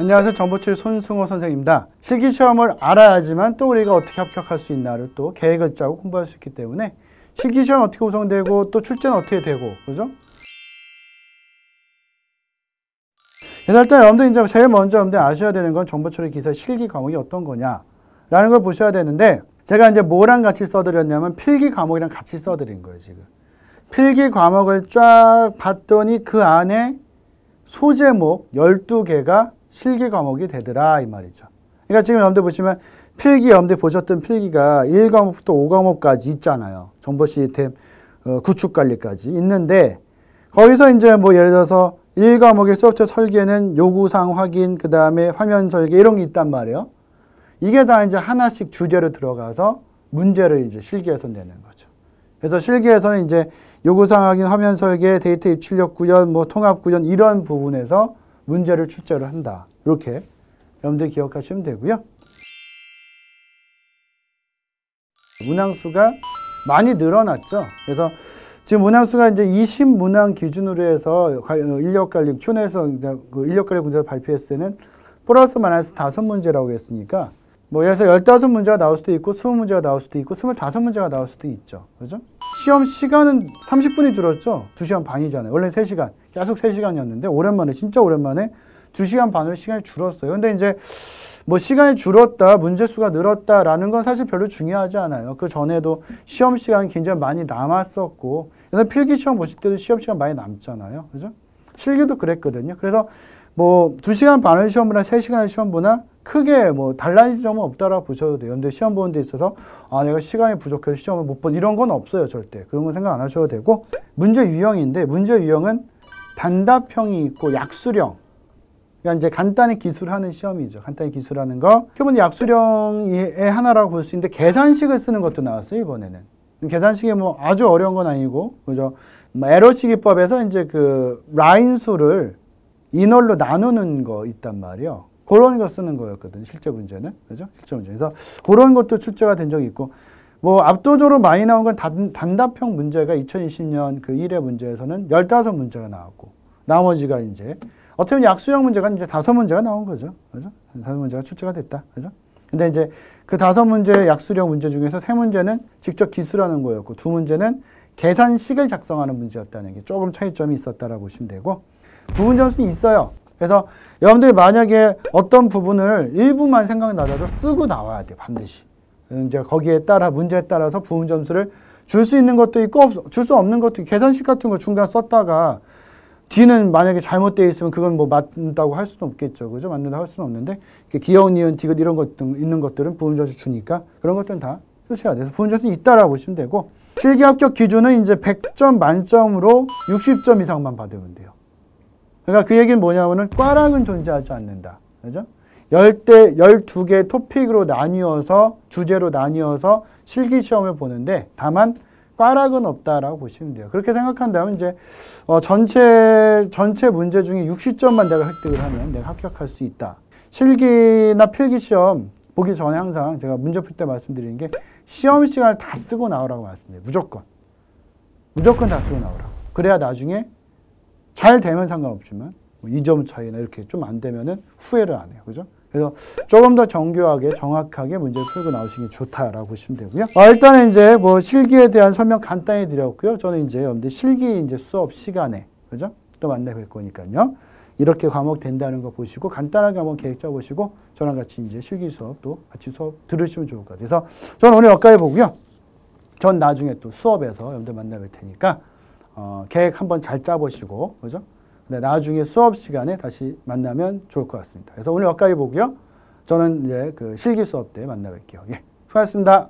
안녕하세요. 정보칠 손승호 선생입니다. 실기시험을 알아야지만 또 우리가 어떻게 합격할 수 있나를 또 계획을 짜고 공부할 수 있기 때문에 실기시험 어떻게 구성되고 또 출제는 어떻게 되고 그죠? 그 일단 여러분들 이제 제일 먼저 여러분들 아셔야 되는 건 정보처리 기사 실기 과목이 어떤 거냐라는 걸 보셔야 되는데 제가 이제 뭐랑 같이 써드렸냐면 필기 과목이랑 같이 써드린 거예요 지금 필기 과목을 쫙 봤더니 그 안에 소제목 12개가 실기 과목이 되더라 이 말이죠. 그러니까 지금 여러분들 보시면 필기 여러 보셨던 필기가 1과목부터 5과목까지 있잖아요. 정보 시스템 어, 구축 관리까지 있는데 거기서 이제 뭐 예를 들어서 1과목의 소프트 설계는 요구사항 확인, 그 다음에 화면 설계 이런 게 있단 말이에요. 이게 다 이제 하나씩 주제로 들어가서 문제를 이제 실기에서 내는 거죠. 그래서 실기에서는 이제 요구사항 확인, 화면 설계, 데이터 입출력 구현, 뭐 통합 구현 이런 부분에서 문제를 출제를 한다. 이렇게 여러분들 기억하시면 되고요. 문항수가 많이 늘어났죠. 그래서 지금 문항수가 이제 20문항 기준으로 해서 어, 인력관리, 큐에서 그 인력관리 문제를 발표했을 때는 플러스 마이너스 다섯 문제라고 했으니까 뭐 예를 들어서 열다섯 문제가 나올 수도 있고 스무 문제가 나올 수도 있고 스물다섯 문제가 나올 수도 있죠. 그죠? 시험 시간은 30분이 줄었죠? 2시간 반이잖아요. 원래 3시간. 계속 3시간이었는데 오랜만에 진짜 오랜만에 2시간 반으로 시간이 줄었어요. 근데 이제 뭐 시간이 줄었다, 문제 수가 늘었다라는 건 사실 별로 중요하지 않아요. 그 전에도 시험 시간 굉장히 많이 남았었고 필기 시험 보실 때도 시험 시간 많이 남잖아요. 그죠? 실기도 그랬거든요. 그래서 뭐 2시간 반을 시험보나 3시간을 시험보나 크게 뭐 달라진 점은 없다라 보셔도 돼요. 근데 시험 보는 데 있어서 아 내가 시간이 부족해서 시험을 못 본 이런 건 없어요 절대. 그런 건 생각 안 하셔도 되고 문제 유형인데 문제 유형은 단답형이 있고 약수령 그러니까 이제 간단히 기술하는 시험이죠. 간단히 기술하는 거. 기본 약수령의 하나라고 볼 수 있는데 계산식을 쓰는 것도 나왔어요 이번에는. 계산식이 뭐 아주 어려운 건 아니고 그죠. 뭐 에러식 기법에서 이제 그 라인 수를 인월로 나누는 거 있단 말이에요. 그런 거 쓰는 거였거든요. 실제 문제는. 그죠? 실제 문제. 그래서 그런 것도 출제가 된 적이 있고 뭐 압도적으로 많이 나온 건 단, 단답형 문제가 2020년 그 1회 문제에서는 15문제가 나왔고 나머지가 이제 어떻게 보면 약수형 문제가 이제 다섯 문제가 나온 거죠. 그죠? 다섯 문제가 출제가 됐다. 그죠? 근데 이제 그 다섯 문제 약수형 문제 중에서 세 문제는 직접 기술하는 거였고 두 문제는 계산식을 작성하는 문제였다는 게 조금 차이점이 있었다라고 보시면 되고 부분 점수는 있어요. 그래서 여러분들이 만약에 어떤 부분을 일부만 생각나더라도 쓰고 나와야 돼요 반드시. 이제 거기에 따라 문제에 따라서 부분 점수를 줄 수 있는 것도 있고 줄 수 없는 것도 계산식 같은 거 중간 썼다가 뒤는 만약에 잘못되어 있으면 그건 뭐 맞다고 할 수는 없겠죠. 그죠? 맞는다 할 수는 없는데 기억, 니은, 디귿 이런 것등 있는 것들은 부분자수 주니까 그런 것들은 다 쓰셔야 돼서 부분자수 있다라고 보시면 되고 실기 합격 기준은 이제 100점 만점으로 60점 이상만 받으면 돼요. 그러니까 그 얘기는 뭐냐면은 꽈락은 존재하지 않는다. 그죠? 열대, 열 두 개 토픽으로 나뉘어서, 주제로 나뉘어서 실기시험을 보는데, 다만, 꽈락은 없다라고 보시면 돼요. 그렇게 생각한다면 이제, 어, 전체, 전체 문제 중에 60점만 내가 획득을 하면 내가 합격할 수 있다. 실기나 필기시험 보기 전에 항상 제가 문제 풀 때 말씀드리는 게, 시험 시간을 다 쓰고 나오라고 말씀드려요. 무조건. 무조건 다 쓰고 나오라고. 그래야 나중에 잘 되면 상관없지만 뭐 2점 차이나 이렇게 좀 안 되면은 후회를 안 해요. 그죠? 그래서 조금 더 정교하게 정확하게 문제를 풀고 나오시는 게 좋다라고 보시면 되고요. 아, 일단은 이제 뭐 실기에 대한 설명 간단히 드렸고요. 저는 이제 여러분들 실기 이제 수업 시간에 그죠? 또 만나 뵐 거니까요. 이렇게 과목 된다는 거 보시고 간단하게 한번 계획 짜보시고 저랑 같이 이제 실기 수업 또 같이 수업 들으시면 좋을 것 같아서 저는 오늘 여기까지 보고요. 전 나중에 또 수업에서 여러분들 만나 뵐 테니까 어, 계획 한번 잘 짜보시고 그죠? 근데 나중에 수업 시간에 다시 만나면 좋을 것 같습니다. 그래서 오늘 여기까지 보고요. 저는 이제 그 실기 수업 때 만나 뵐게요. 예, 수고하셨습니다.